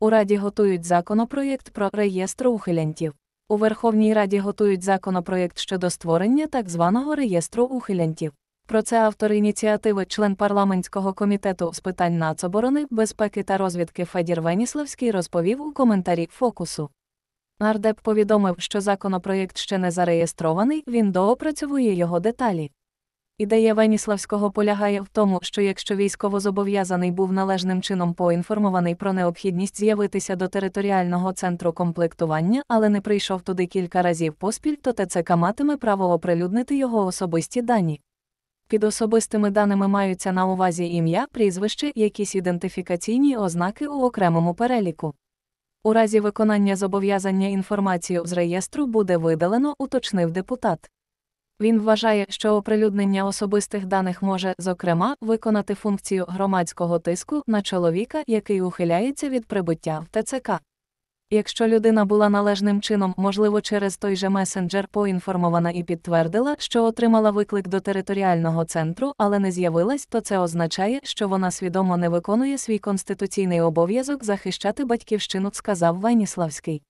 У Раді готують законопроєкт про реєстр ухилянтів. У Верховній Раді готують законопроєкт щодо створення так званого реєстру ухилянтів. Про це автор ініціативи, член парламентського комітету з питань нацоборони, безпеки та розвідки Федір Веніславський розповів у коментарі фокусу. Нардеп повідомив, що законопроєкт ще не зареєстрований, він доопрацьовує його деталі. Ідея Веніславського полягає в тому, що якщо військовозобов'язаний був належним чином поінформований про необхідність з'явитися до територіального центру комплектування, але не прийшов туди кілька разів поспіль, то ТЦК матиме право оприлюднити його особисті дані. Під особистими даними маються на увазі ім'я, прізвище, якісь ідентифікаційні ознаки у окремому переліку. У разі виконання зобов'язання інформацію з реєстру буде видалено, уточнив депутат. Він вважає, що оприлюднення особистих даних може, зокрема, виконати функцію громадського тиску на чоловіка, який ухиляється від прибуття в ТЦК. Якщо людина була належним чином, можливо, через той же месенджер поінформована і підтвердила, що отримала виклик до територіального центру, але не з'явилась, то це означає, що вона свідомо не виконує свій конституційний обов'язок захищати батьківщину, сказав Веніславський.